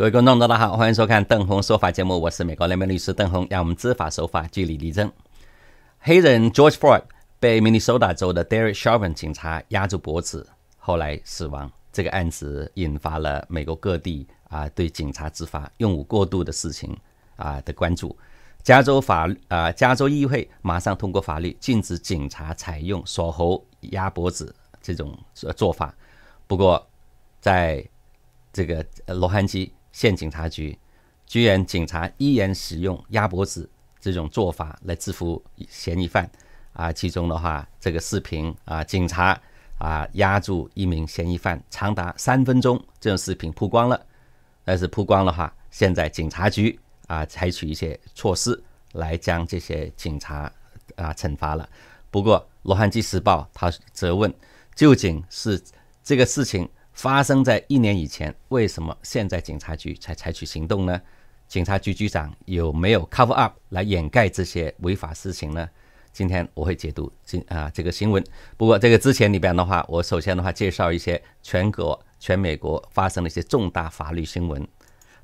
各位观众，大家好，欢迎收看邓红说法节目，我是美国联邦律师邓红，让我们知法守法，据理力争。黑人 George Floyd 被明尼苏达州的 Derek Chauvin 警察压住脖子，后来死亡，这个案子引发了美国各地啊对警察执法用武过度的事情啊的关注。加州法啊，加州议会马上通过法律，禁止警察采用锁喉、压脖子这种做法。不过，在这个洛杉矶。县警察局居然警察依然使用鸭脖子这种做法来制服嫌疑犯啊！其中的话，这个视频啊，警察啊压住一名嫌疑犯长达三分钟，这种视频曝光了。但是曝光的话，现在警察局啊采取一些措施来将这些警察啊惩罚了。不过《罗汉矶时报》他责问，究竟是这个事情？发生在一年以前，为什么现在警察局才采取行动呢？警察局局长有没有 cover up 来掩盖这些违法事情呢？今天我会解读今啊这个新闻。不过这个之前里边的话，我首先的话介绍一些全国全美国发生的一些重大法律新闻。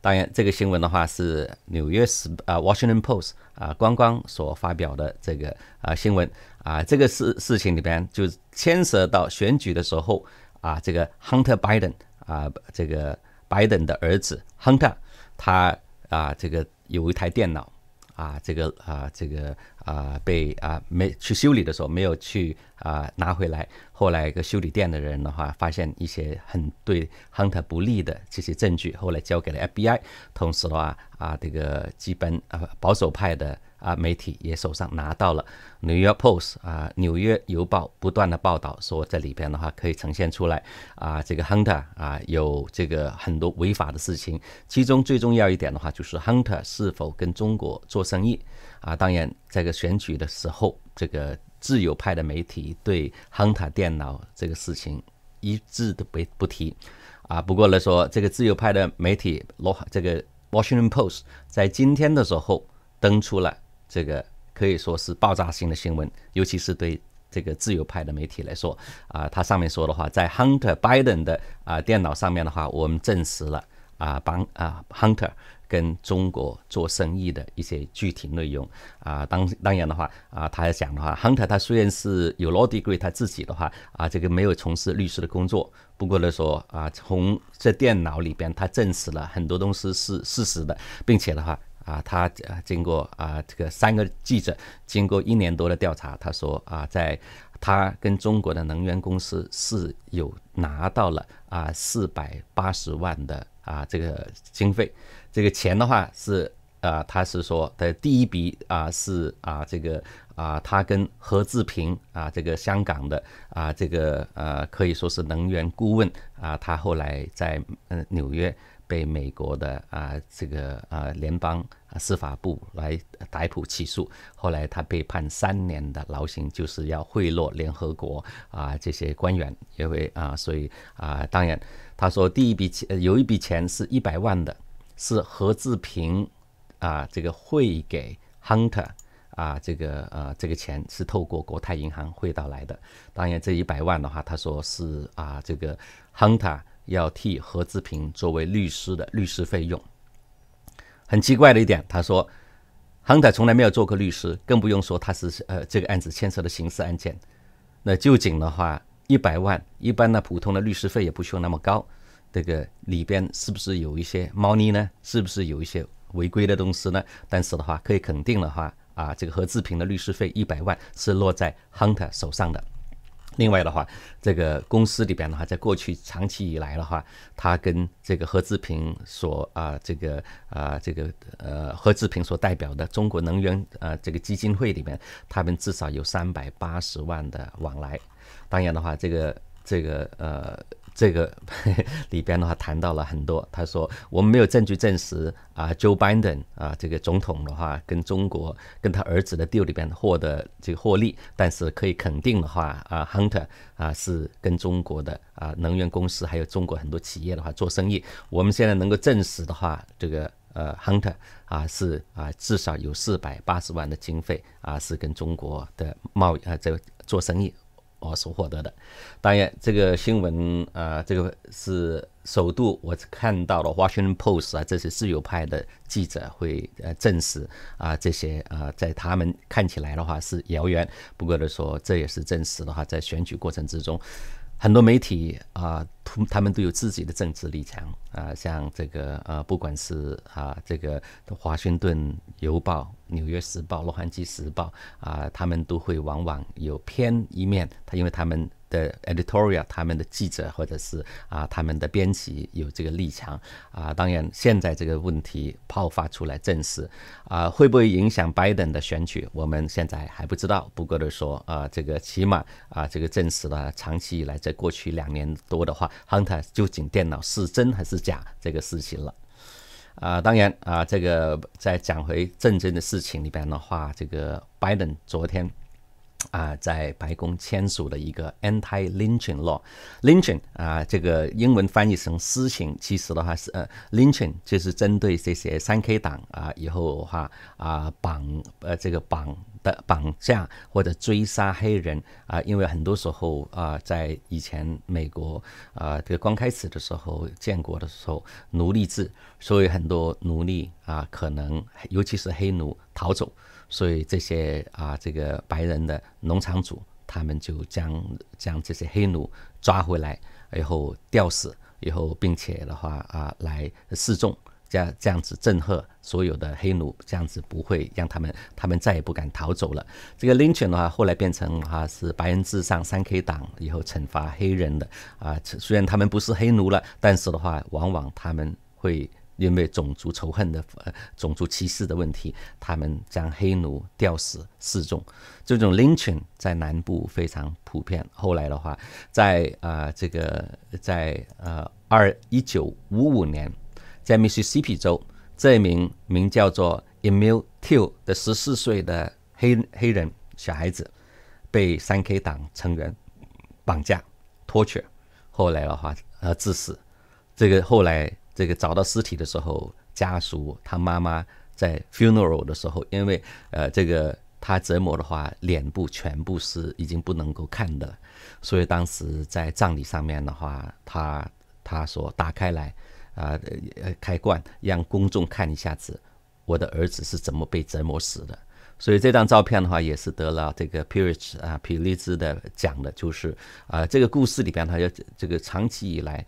当然，这个新闻的话是纽约时啊《Washington Post》啊刚刚所发表的这个啊新闻啊这个事事情里边就牵涉到选举的时候。啊，这个 Hunter Biden 啊，这个 Biden 的儿子 Hunter，他啊，这个有一台电脑啊，这个啊，这个啊，被啊没去修理的时候没有去啊拿回来，后来一个修理店的人的话，发现一些很对 Hunter 不利的这些证据，后来交给了 FBI，同时的话啊，这个基本啊保守派的。啊，媒体也手上拿到了《纽约 s t 啊，《纽约邮报》不断的报道说，在里边的话可以呈现出来啊，这个亨特啊有这个很多违法的事情，其中最重要一点的话就是亨特是否跟中国做生意啊。当然，这个选举的时候，这个自由派的媒体对亨特电脑这个事情一字都不不提啊。不过来说这个自由派的媒体《罗这个《Washington Post 在今天的时候登出了这个可以说是爆炸性的新闻，尤其是对这个自由派的媒体来说啊，他上面说的话，在 Hunter Biden 的啊电脑上面的话，我们证实了啊帮啊 Hunter 跟中国做生意的一些具体内容啊。当当然的话啊，他还讲的话，Hunter 他虽然是有 a o d e g r e e 他自己的话啊，这个没有从事律师的工作，不过来说啊，从这电脑里边他证实了很多东西是事实的，并且的话。啊，他呃，经过啊，这个三个记者经过一年多的调查，他说啊，在他跟中国的能源公司是有拿到了啊四百八十万的啊这个经费，这个钱的话是啊，他是说的第一笔啊是啊这个啊他跟何志平啊这个香港的啊这个呃可以说是能源顾问啊，他后来在嗯纽约。被美国的啊这个啊联邦司法部来逮捕起诉，后来他被判三年的劳刑，就是要贿赂联合国啊这些官员，因为啊所以啊当然他说第一笔钱有一笔钱是一百万的，是何志平啊这个汇给 Hunter 啊这个呃这个钱是透过国泰银行汇到来的，当然这一百万的话，他说是啊这个 Hunter。要替何志平作为律师的律师费用，很奇怪的一点，他说，亨特从来没有做过律师，更不用说他是呃这个案子牵涉的刑事案件。那就仅的话，一百万，一般呢普通的律师费也不需要那么高。这个里边是不是有一些猫腻呢？是不是有一些违规的东西呢？但是的话，可以肯定的话，啊，这个何志平的律师费一百万是落在亨特手上的。另外的话，这个公司里边的话，在过去长期以来的话，它跟这个何志平所啊这个啊这个呃何志平所代表的中国能源啊这个基金会里面，他们至少有三百八十万的往来。当然的话，这个这个呃。这个 里边的话谈到了很多，他说我们没有证据证实啊，Joe Biden 啊这个总统的话跟中国跟他儿子的 deal 里边获得这个获利，但是可以肯定的话啊，Hunter 啊是跟中国的啊能源公司还有中国很多企业的话做生意。我们现在能够证实的话，这个呃 Hunter 啊是啊至少有四百八十万的经费啊是跟中国的贸易啊在做生意。我所获得的，当然这个新闻啊，这个是首度我看到了《Washington Post》啊，这些自由派的记者会呃证实啊，这些啊，在他们看起来的话是谣言。不过来说这也是证实的话，在选举过程之中。很多媒体啊，他们都有自己的政治立场啊，像这个啊，不管是啊，这个华盛顿邮报、纽约时报、洛杉矶时报啊，他们都会往往有偏一面，他因为他们。的 editorial，他们的记者或者是啊，他们的编辑有这个立场啊。当然，现在这个问题爆发出来，证实啊，会不会影响拜登的选举，我们现在还不知道。不过的说啊，这个起码啊，这个证实了长期以来在过去两年多的话，Hunter 究竟电脑是真还是假这个事情了啊。当然啊，这个在讲回正经的事情里边的话，这个拜登昨天。啊，在白宫签署了一个 anti lynching law，lynching 啊，这个英文翻译成私刑，其实的话是呃 lynching 就是针对这些三 K 党啊，以后话啊绑呃这个绑的绑架或者追杀黑人啊，因为很多时候啊，在以前美国啊，这个刚开始的时候建国的时候奴隶制，所以很多奴隶啊，可能尤其是黑奴逃走。所以这些啊，这个白人的农场主，他们就将将这些黑奴抓回来，然后吊死，以后并且的话啊来示众，这样这样子震慑所有的黑奴，这样子不会让他们，他们再也不敢逃走了。这个 l y n i n 的话后来变成哈是白人至上三 K 党以后惩罚黑人的啊，虽然他们不是黑奴了，但是的话往往他们会。因为种族仇恨的呃种族歧视的问题，他们将黑奴吊死示众，这种 lynch i n g 在南部非常普遍。后来的话，在啊这个在呃二一九五五年，在密西西比州，这名名叫做 Emil Till 的十四岁的黑黑人小孩子被三 K 党成员绑架、torture，后来的话呃致死，这个后来。这个找到尸体的时候，家属他妈妈在 funeral 的时候，因为呃这个他折磨的话，脸部全部是已经不能够看的，所以当时在葬礼上面的话，他他说打开来，啊呃开棺让公众看一下子，我的儿子是怎么被折磨死的。所以这张照片的话也是得了这个皮瑞兹啊皮瑞兹的讲的就是啊这个故事里边，他就这个长期以来，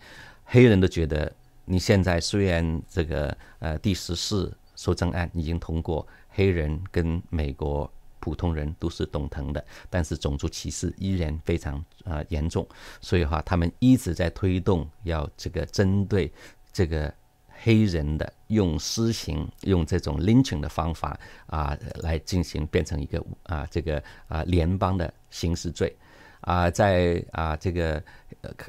黑人都觉得。你现在虽然这个呃第十四修正案已经通过，黑人跟美国普通人都是同等的，但是种族歧视依然非常啊严重，所以话他们一直在推动要这个针对这个黑人的用私刑，用这种 lynching 的方法啊来进行变成一个啊这个啊联邦的刑事罪，啊在啊这个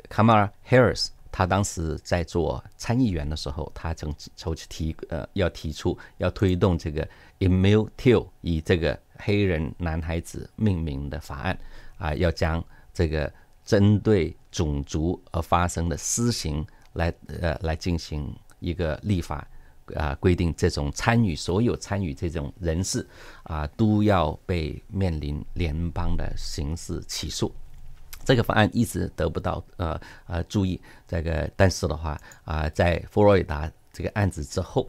卡马 r r i 斯。他当时在做参议员的时候，他曾曾提呃要提出要推动这个 Emil Till 以这个黑人男孩子命名的法案啊，要将这个针对种族而发生的私刑来呃来进行一个立法啊，规定这种参与所有参与这种人士啊都要被面临联邦的刑事起诉。这个方案一直得不到呃呃注意，这个但是的话啊，在佛罗里达这个案子之后，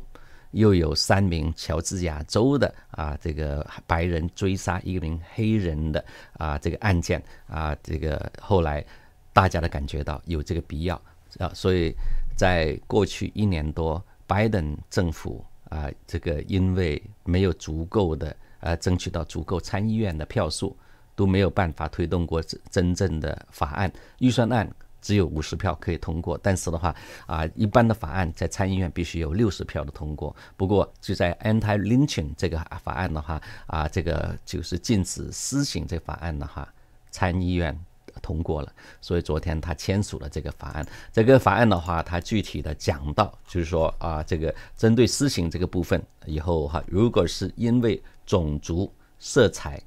又有三名乔治亚州的啊这个白人追杀一名黑人的啊这个案件啊，这个后来大家的感觉到有这个必要啊，所以在过去一年多，拜登政府啊这个因为没有足够的呃争取到足够参议院的票数。都没有办法推动过真真正的法案，预算案只有五十票可以通过。但是的话，啊，一般的法案在参议院必须有六十票的通过。不过就在 anti lynching 这个法案的话，啊，这个就是禁止私刑这法案的话，参议院通过了，所以昨天他签署了这个法案。这个法案的话，他具体的讲到，就是说啊，这个针对私刑这个部分以后哈，如果是因为种族色彩。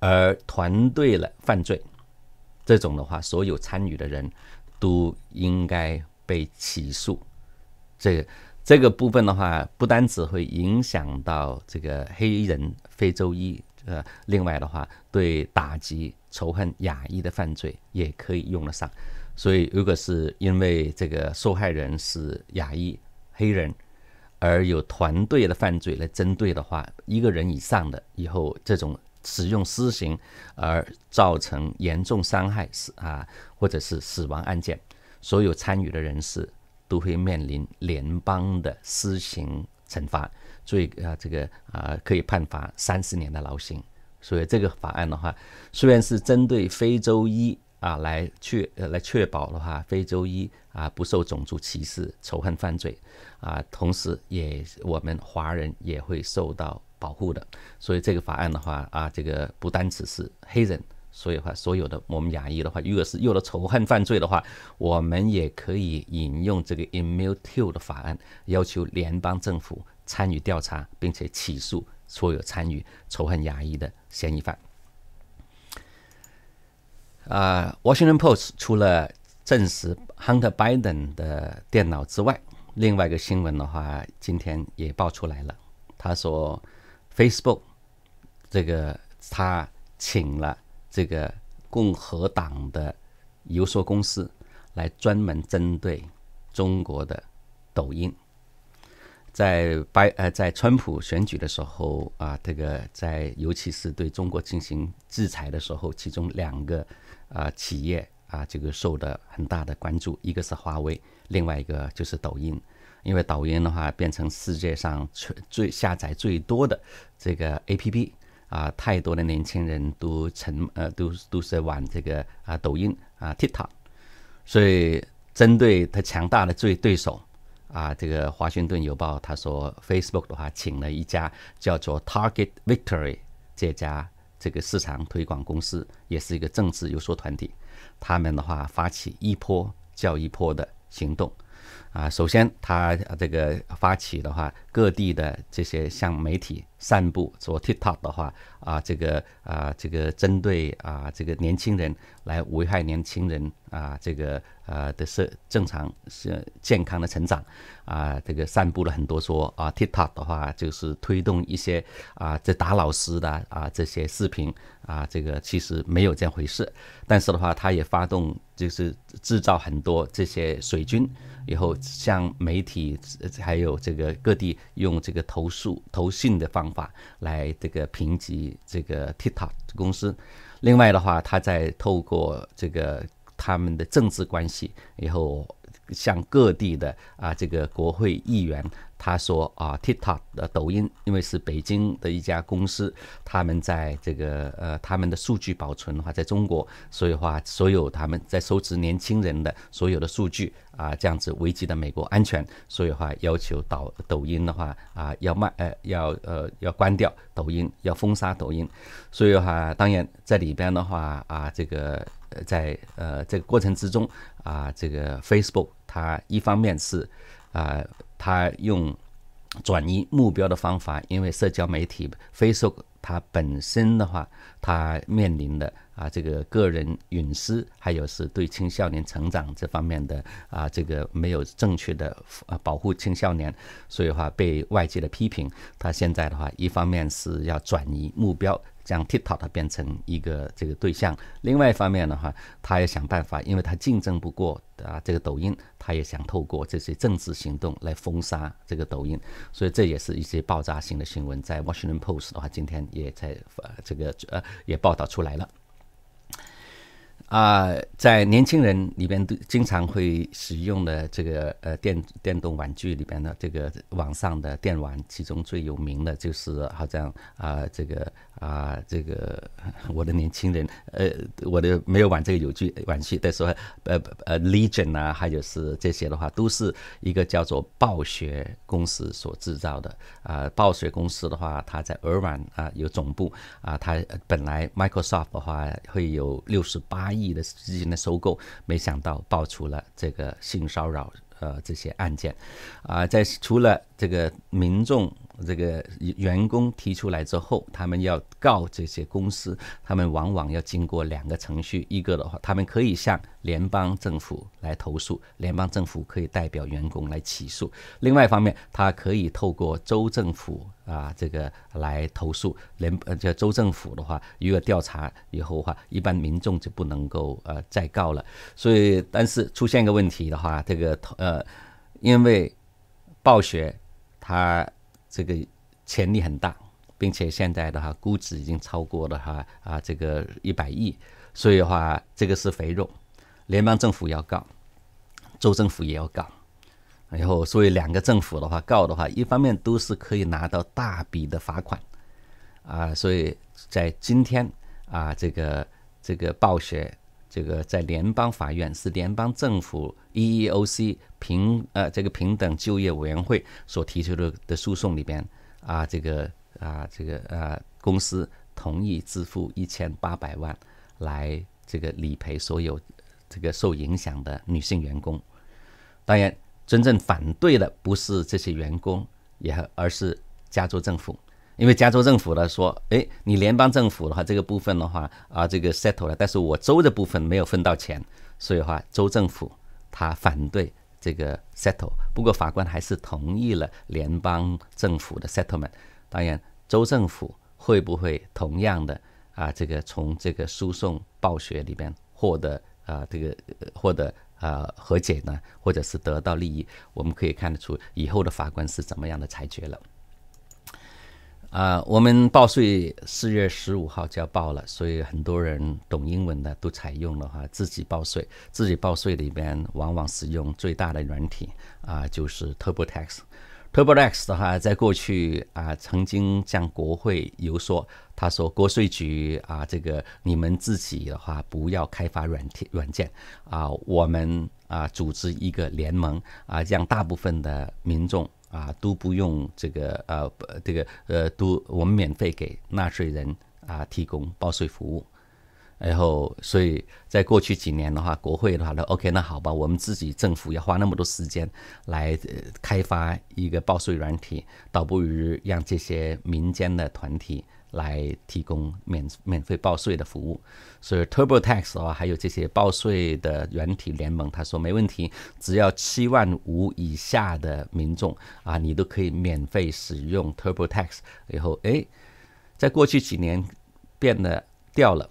而团队的犯罪，这种的话，所有参与的人都应该被起诉。这个、这个部分的话，不单只会影响到这个黑人、非洲裔，呃，另外的话，对打击仇恨亚裔的犯罪也可以用得上。所以，如果是因为这个受害人是亚裔、黑人，而有团队的犯罪来针对的话，一个人以上的以后这种。使用私刑而造成严重伤害、死啊，或者是死亡案件，所有参与的人士都会面临联邦的私刑惩罚。最啊，这个啊，可以判罚三十年的劳刑。所以这个法案的话，虽然是针对非洲裔啊来确来确保的话，非洲裔啊不受种族歧视、仇恨犯罪啊，同时也我们华人也会受到。保护的，所以这个法案的话啊，这个不单只是黑人，所以话所有的我们牙医的话，如果是有了仇恨犯罪的话，我们也可以引用这个 Immuteal 的法案，要求联邦政府参与调查，并且起诉所有参与仇恨牙医的嫌疑犯。啊，Washington Post 除了证实 Hunter Biden 的电脑之外，另外一个新闻的话，今天也爆出来了，他说。Facebook 这个，他请了这个共和党的游说公司来专门针对中国的抖音，在白呃，在川普选举的时候啊，这个在尤其是对中国进行制裁的时候，其中两个啊企业啊，这个受的很大的关注，一个是华为，另外一个就是抖音。因为抖音的话变成世界上最最下载最多的这个 A P P 啊，太多的年轻人都沉呃都都是玩这个啊抖音啊 TikTok，所以针对他强大的最对手啊，这个华盛顿邮报他说 Facebook 的话请了一家叫做 Target Victory 这家这个市场推广公司，也是一个政治游说团体，他们的话发起一波叫一波的行动。啊，首先他这个发起的话，各地的这些向媒体散布做 TikTok 的话，啊，这个啊，这个针对啊，这个年轻人来危害年轻人啊，这个啊的是正常是健康的成长，啊，这个散布了很多说啊，TikTok 的话就是推动一些啊这打老师的啊这些视频啊，这个其实没有这样回事，但是的话，他也发动就是制造很多这些水军。以后向媒体，还有这个各地用这个投诉、投信的方法来这个评级这个 TikTok 公司。另外的话，他在透过这个他们的政治关系以后。向各地的啊，这个国会议员，他说啊，TikTok 的抖音，因为是北京的一家公司，他们在这个呃，他们的数据保存的话，在中国，所以话所有他们在收集年轻人的所有的数据啊，这样子危及的美国安全，所以话要求导抖音的话啊，要卖呃，要呃要关掉抖音，要封杀抖音，所以话当然在里边的话啊，这个。呃，在呃这个过程之中啊，这个 Facebook 它一方面是啊，它用转移目标的方法，因为社交媒体 Facebook 它本身的话。他面临的啊，这个个人隐私，还有是对青少年成长这方面的啊，这个没有正确的啊保护青少年，所以话被外界的批评。他现在的话，一方面是要转移目标，将 TikTok 变成一个这个对象；，另外一方面的话，他也想办法，因为他竞争不过啊这个抖音，他也想透过这些政治行动来封杀这个抖音。所以这也是一些爆炸性的新闻，在 Washington Post 的话，今天也在发这个呃。也报道出来了。啊，在年轻人里边都经常会使用的这个呃电电动玩具里边的这个网上的电玩，其中最有名的就是好像啊这个啊这个我的年轻人呃我的没有玩这个有具玩具，但是呃呃 Legion 啊，还有是这些的话，都是一个叫做暴雪公司所制造的啊。暴雪公司的话，它在俄软啊有总部啊，它本来 Microsoft 的话会有六十八亿。亿的资金的收购，没想到爆出了这个性骚扰，呃，这些案件，啊，在除了这个民众。这个员工提出来之后，他们要告这些公司，他们往往要经过两个程序，一个的话，他们可以向联邦政府来投诉，联邦政府可以代表员工来起诉；另外一方面，他可以透过州政府啊，这个来投诉。联呃，叫州政府的话，如果调查以后的话，一般民众就不能够呃再告了。所以，但是出现一个问题的话，这个呃，因为暴雪他。这个潜力很大，并且现在的话，估值已经超过了哈啊这个一百亿，所以的话，这个是肥肉，联邦政府要告，州政府也要告，然后所以两个政府的话告的话，一方面都是可以拿到大笔的罚款，啊，所以在今天啊这个这个暴雪。这个在联邦法院是联邦政府 EEOC 平呃这个平等就业委员会所提出的的诉讼里边啊，这个啊这个呃公司同意支付一千八百万来这个理赔所有这个受影响的女性员工。当然，真正反对的不是这些员工，也而是加州政府。因为加州政府呢说，哎，你联邦政府的话，这个部分的话啊，这个 settle 了，但是我州的部分没有分到钱，所以话州政府他反对这个 settle，不过法官还是同意了联邦政府的 settlement。当然，州政府会不会同样的啊，这个从这个输送暴雪里边获得啊，这个获得啊和解呢，或者是得到利益？我们可以看得出以后的法官是怎么样的裁决了。啊，我们报税四月十五号就要报了，所以很多人懂英文的都采用了哈，自己报税。自己报税里边往往使用最大的软体啊，就是 TurboTax。TurboTax 的话，在过去啊，曾经向国会游说，他说国税局啊，这个你们自己的话不要开发软体软件啊，我们啊组织一个联盟啊，让大部分的民众。啊，都不用这个，呃，这个，呃，都我们免费给纳税人啊提供报税服务，然后，所以在过去几年的话，国会的话呢，OK，那好吧，我们自己政府要花那么多时间来开发一个报税软体，倒不如让这些民间的团体。来提供免免费报税的服务，所以 TurboTax 啊、还有这些报税的软体联盟，他说没问题，只要七万五以下的民众啊，你都可以免费使用 TurboTax。以后哎，在过去几年变得掉了，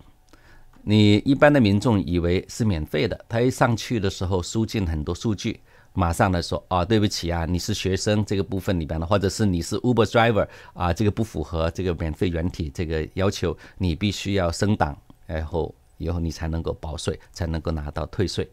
你一般的民众以为是免费的，他一上去的时候，输进很多数据。马上来说啊，对不起啊，你是学生这个部分里边的，或者是你是 Uber driver 啊，这个不符合这个免费原体这个要求，你必须要升档，然后以后你才能够保税，才能够拿到退税。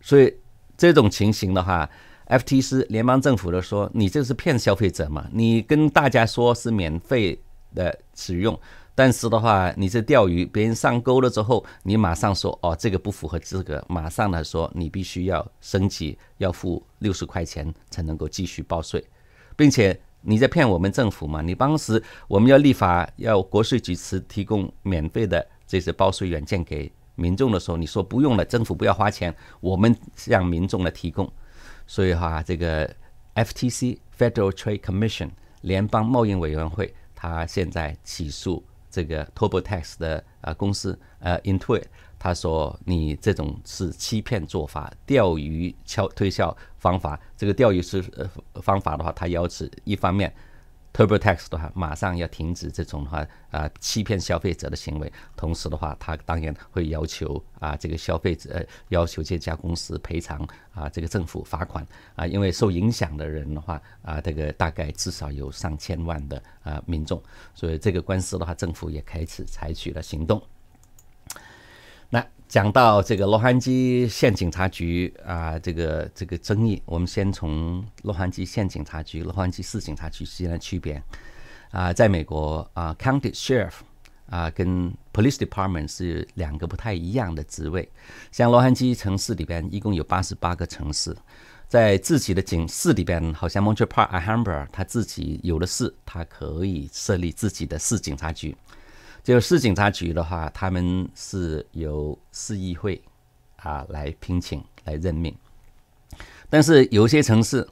所以这种情形的话 f t c 联邦政府都说你这是骗消费者嘛，你跟大家说是免费的使用。但是的话，你在钓鱼，别人上钩了之后，你马上说哦，这个不符合资格，马上来说，你必须要升级，要付六十块钱才能够继续报税，并且你在骗我们政府嘛？你当时我们要立法，要国税局持提供免费的这些报税软件给民众的时候，你说不用了，政府不要花钱，我们向民众来提供。所以哈，这个 FTC Federal Trade Commission 联邦贸易委员会，他现在起诉。这个 TurboTax 的啊公司，呃，into it，他说你这种是欺骗做法，钓鱼敲推销方法，这个钓鱼是呃、方法的话，他要求一方面。TurboTax 的话，马上要停止这种的话啊，欺骗消费者的行为。同时的话，他当然会要求啊，这个消费者要求这家公司赔偿啊，这个政府罚款啊，因为受影响的人的话啊，这个大概至少有上千万的啊民众，所以这个官司的话，政府也开始采取了行动。讲到这个洛杉矶县警察局啊，这个这个争议，我们先从洛杉矶县警察局、洛杉矶市警察局之间的区别啊，在美国啊，county sheriff 啊，跟 police department 是两个不太一样的职位。像洛杉矶城市里边一共有八十八个城市，在自己的警市里边，好像 Montreal、Ihamba，他自己有了市，他可以设立自己的市警察局。就市警察局的话，他们是由市议会啊来聘请、来任命。但是有些城市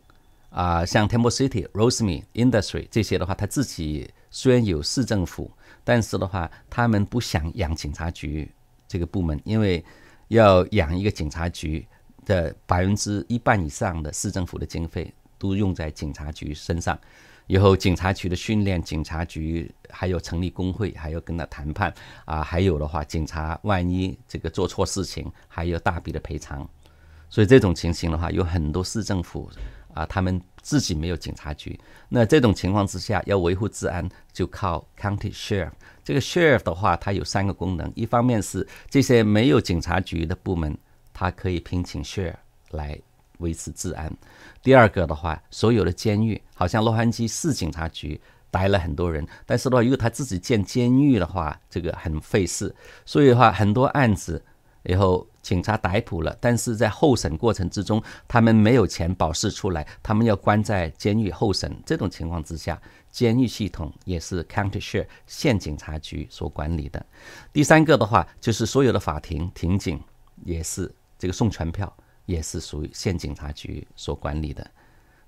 啊，像 Temple City、Roseme、Industry 这些的话，他自己虽然有市政府，但是的话，他们不想养警察局这个部门，因为要养一个警察局的百分之一半以上的市政府的经费都用在警察局身上，以后警察局的训练、警察局。还有成立工会，还要跟他谈判啊！还有的话，警察万一这个做错事情，还有大笔的赔偿。所以这种情形的话，有很多市政府啊，他们自己没有警察局。那这种情况之下，要维护治安，就靠 county sheriff。这个 sheriff 的话，它有三个功能：一方面是这些没有警察局的部门，它可以聘请 sheriff 来维持治安；第二个的话，所有的监狱，好像洛杉矶市警察局。逮了很多人，但是的话，如果他自己建监狱的话，这个很费事。所以的话，很多案子以后警察逮捕了，但是在候审过程之中，他们没有钱保释出来，他们要关在监狱候审。这种情况之下，监狱系统也是 county s h a r e 县警察局所管理的。第三个的话，就是所有的法庭庭警也是这个送传票，也是属于县警察局所管理的。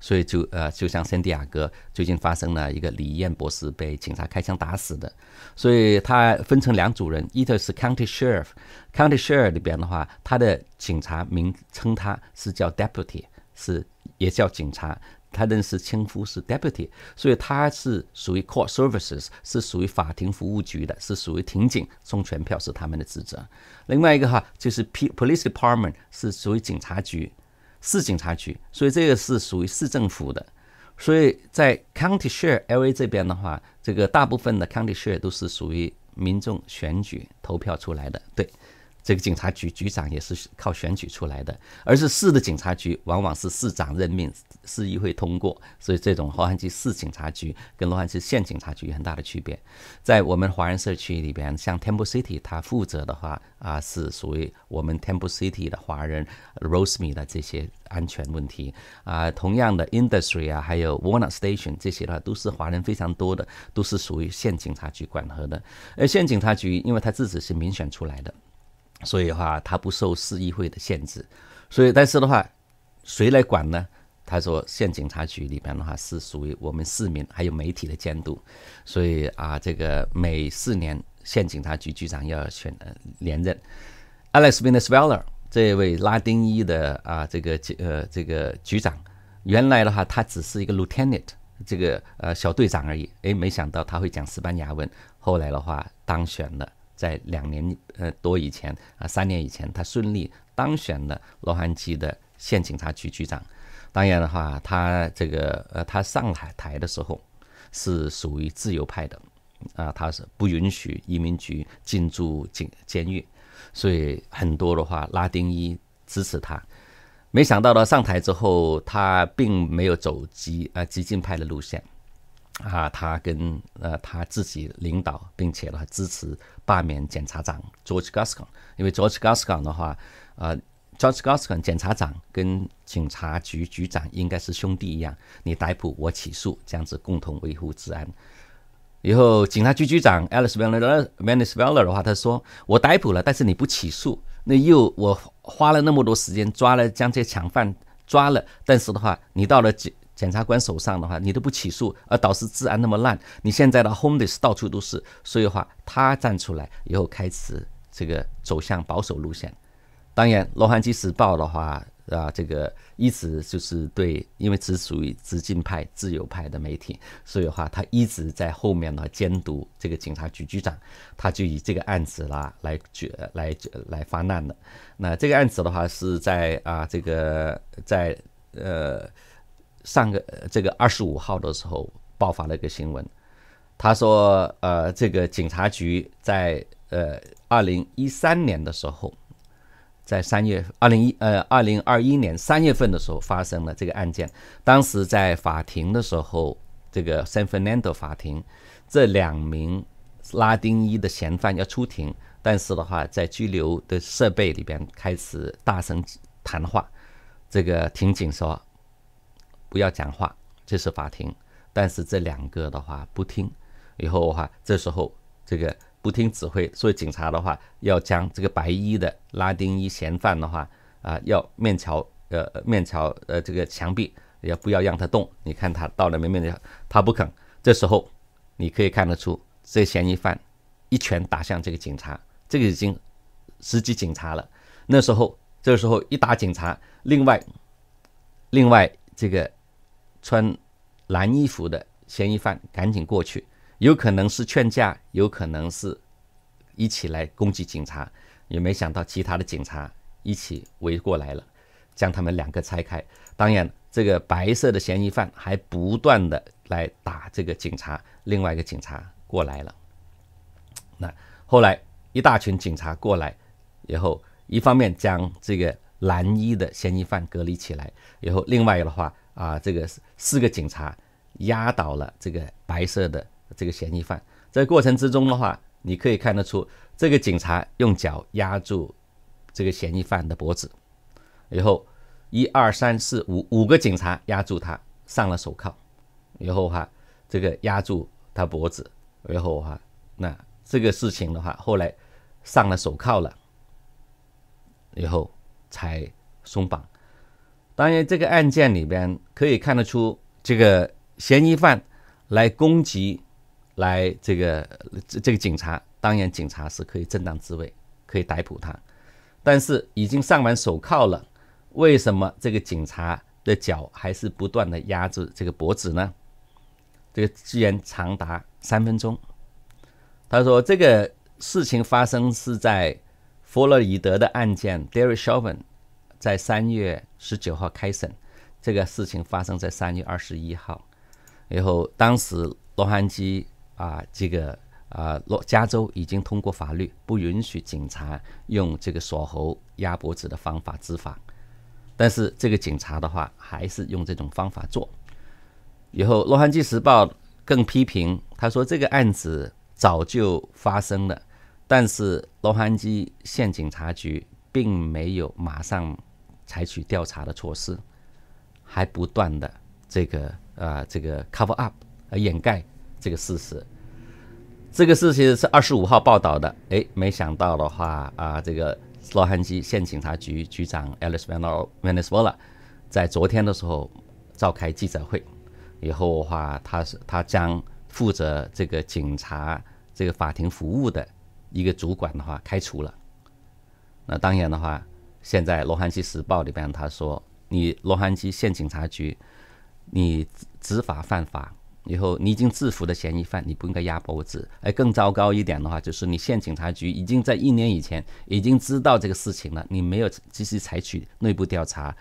所以就呃，就像圣地亚哥最近发生了一个李燕博士被警察开枪打死的，所以他分成两组人，一个是 county sheriff，county sheriff 里边的话，他的警察名称他是叫 deputy，是也叫警察，他认识称呼是 deputy，所以他是属于 court services，是属于法庭服务局的，是属于庭警送传票是他们的职责。另外一个哈就是 p police department 是属于警察局。市警察局，所以这个是属于市政府的，所以在 County Share LA 这边的话，这个大部分的 County Share 都是属于民众选举投票出来的，对。这个警察局局长也是靠选举出来的，而是市的警察局往往是市长任命，市议会通过。所以这种洛杉区市警察局跟洛杉矶县警察局有很大的区别。在我们华人社区里边，像 Temple City，他负责的话啊是属于我们 Temple City 的华人 Roseme 的这些安全问题啊。同样的 Industry 啊，还有 w a r n e r Station 这些呢，都是华人非常多的，都是属于县警察局管辖的。而县警察局，因为他自己是民选出来的。所以的话，他不受市议会的限制，所以但是的话，谁来管呢？他说县警察局里边的话是属于我们市民还有媒体的监督，所以啊，这个每四年县警察局局长要选连任。Alex b e n e s v e l e r 这位拉丁裔的啊这个呃这个局长，原来的话他只是一个 lieutenant 这个呃小队长而已，哎，没想到他会讲西班牙文，后来的话当选了。在两年呃多以前啊，三年以前，他顺利当选了洛杉基的县警察局局长。当然的话，他这个呃，他上台台的时候是属于自由派的啊，他是不允许移民局进驻监监狱，所以很多的话拉丁裔支持他。没想到呢，上台之后他并没有走激啊激进派的路线啊，他跟呃他自己领导，并且呢支持。罢免检察长 George Gascon，因为 George Gascon 的话，呃，George Gascon 检察长跟警察局局长应该是兄弟一样，你逮捕我起诉，这样子共同维护治安。以后警察局局长 Alice v e l l n e l a 的话，他说我逮捕了，但是你不起诉，那又我花了那么多时间抓了将这些强犯抓了，但是的话你到了警。检察官手上的话，你都不起诉，而导致治安那么烂，你现在的 homeless 到处都是。所以的话，他站出来以后，开始这个走向保守路线。当然，《洛杉矶时报》的话啊，这个一直就是对，因为只属于激进派、自由派的媒体，所以的话，他一直在后面呢监督这个警察局局长，他就以这个案子啦来决来来发难的。那这个案子的话，是在啊，这个在呃。上个这个二十五号的时候爆发了一个新闻，他说，呃，这个警察局在呃二零一三年的时候，在三月二零一呃二零二一年三月份的时候发生了这个案件。当时在法庭的时候，这个 San Fernando 法庭这两名拉丁裔的嫌犯要出庭，但是的话在拘留的设备里边开始大声谈话，这个庭警说。不要讲话，这是法庭。但是这两个的话不听，以后的话，这时候这个不听指挥，所以警察的话要将这个白衣的拉丁裔嫌犯的话啊，要面朝呃面朝呃这个墙壁，也不要让他动。你看他到了门面的，他不肯。这时候你可以看得出，这嫌疑犯一拳打向这个警察，这个已经袭击警察了。那时候，这时候一打警察，另外另外这个。穿蓝衣服的嫌疑犯赶紧过去，有可能是劝架，有可能是一起来攻击警察。也没想到其他的警察一起围过来了，将他们两个拆开。当然，这个白色的嫌疑犯还不断的来打这个警察。另外一个警察过来了，那后来一大群警察过来，然后一方面将这个蓝衣的嫌疑犯隔离起来，然后另外的话。啊，这个四个警察压倒了这个白色的这个嫌疑犯，在过程之中的话，你可以看得出，这个警察用脚压住这个嫌疑犯的脖子，然后一二三四五五个警察压住他，上了手铐，然后哈，这个压住他脖子，然后哈，那这个事情的话，后来上了手铐了，以后才松绑。当然，这个案件里边可以看得出，这个嫌疑犯来攻击，来这个这这个警察。当然，警察是可以正当自卫，可以逮捕他。但是已经上完手铐了，为什么这个警察的脚还是不断的压着这个脖子呢？这个居然长达三分钟。他说，这个事情发生是在弗洛伊德的案件，Derek Chauvin。在三月十九号开审，这个事情发生在三月二十一号，然后当时洛杉矶啊，这个啊洛加州已经通过法律不允许警察用这个锁喉、压脖子的方法执法，但是这个警察的话还是用这种方法做，以后《洛杉矶时报》更批评他说这个案子早就发生了，但是洛杉矶县警察局并没有马上。采取调查的措施，还不断的这个啊这个 cover up 呃掩盖这个事实，这个事情是二十五号报道的，哎没想到的话啊这个洛杉矶县警察局局长 Alice Van v a n e s o l a 在昨天的时候召开记者会以后的话，他是他将负责这个警察这个法庭服务的一个主管的话开除了，那当然的话。现在《罗汉基时报》里边，他说：“你罗汉基县警察局，你执法犯法，以后你已经制服的嫌疑犯，你不应该压脖子。哎，更糟糕一点的话，就是你县警察局已经在一年以前已经知道这个事情了，你没有及时采取内部调查，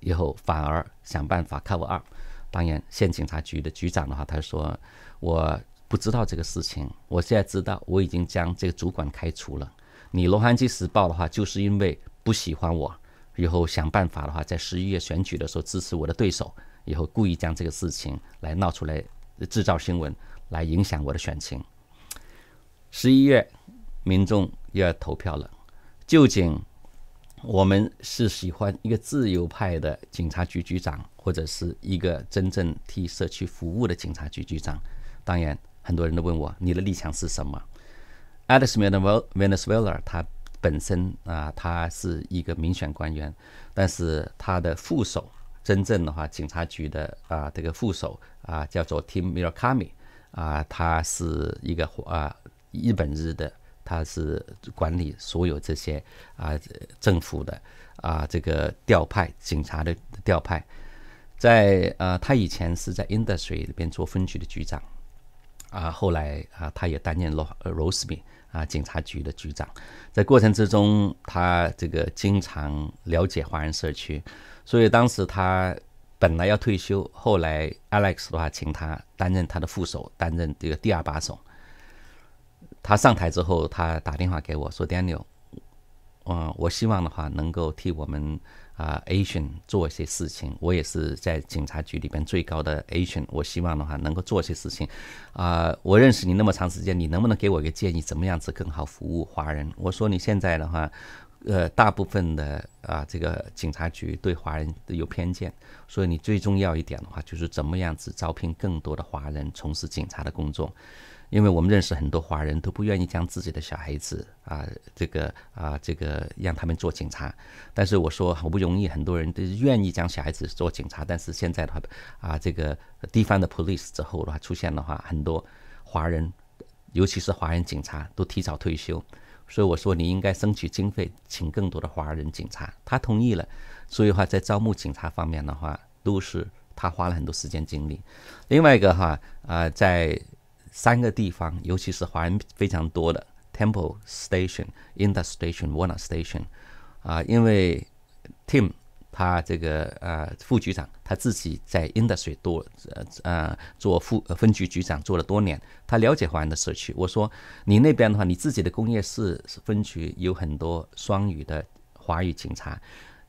以后反而想办法 cover up。当然，县警察局的局长的话，他说我不知道这个事情，我现在知道，我已经将这个主管开除了。你《罗汉基时报》的话，就是因为。”不喜欢我，以后想办法的话，在十一月选举的时候支持我的对手，以后故意将这个事情来闹出来，制造新闻来影响我的选情。十一月，民众又要投票了，究竟我们是喜欢一个自由派的警察局局长，或者是一个真正替社区服务的警察局局长？当然，很多人都问我你的立场是什么？Alex Venezuela，他。本身啊，他是一个民选官员，但是他的副手，真正的话，警察局的啊，这个副手啊，叫做 Tim m i r a k a m i 啊，他是一个啊日本日的，他是管理所有这些啊政府的啊这个调派警察的调派，在呃，他以前是在 Industry 里边做分局的局长啊，后来啊，他也担任 Rose Roseme。啊，警察局的局长，在过程之中，他这个经常了解华人社区，所以当时他本来要退休，后来 Alex 的话请他担任他的副手，担任这个第二把手。他上台之后，他打电话给我说：“Daniel，嗯，我希望的话能够替我们。”啊，Asian 做一些事情，我也是在警察局里边最高的 Asian。我希望的话能够做一些事情。啊，我认识你那么长时间，你能不能给我一个建议，怎么样子更好服务华人？我说你现在的话，呃，大部分的啊，这个警察局对华人有偏见，所以你最重要一点的话就是怎么样子招聘更多的华人从事警察的工作。因为我们认识很多华人都不愿意将自己的小孩子啊，这个啊，这个让他们做警察。但是我说好不容易很多人都愿意将小孩子做警察，但是现在的话啊，这个地方的 police 之后的话出现的话，很多华人，尤其是华人警察都提早退休。所以我说你应该争取经费，请更多的华人警察。他同意了，所以话在招募警察方面的话，都是他花了很多时间精力。另外一个哈啊，在三个地方，尤其是华人非常多的 Temple Station、Indust Station、Wanna Station，啊，因为 Tim 他这个呃副局长他自己在 Indust 多呃做副分局局长做了多年，他了解华人的社区。我说你那边的话，你自己的工业市分局有很多双语的华语警察，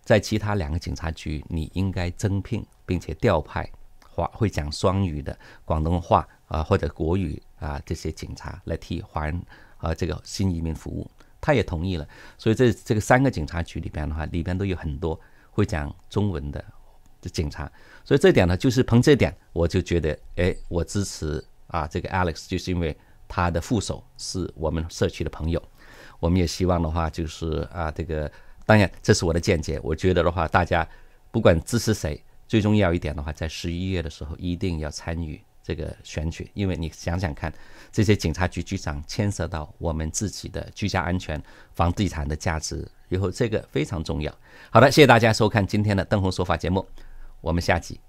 在其他两个警察局，你应该增聘并且调派。华会讲双语的广东话啊，或者国语啊，这些警察来替华人啊，这个新移民服务，他也同意了。所以这这个三个警察局里边的话，里边都有很多会讲中文的警察。所以这点呢，就是凭这点，我就觉得，哎，我支持啊这个 Alex，就是因为他的副手是我们社区的朋友。我们也希望的话，就是啊，这个当然这是我的见解，我觉得的话，大家不管支持谁。最重要一点的话，在十一月的时候一定要参与这个选举，因为你想想看，这些警察局局长牵涉到我们自己的居家安全、房地产的价值，以后这个非常重要。好的，谢谢大家收看今天的《邓红说法》节目，我们下集。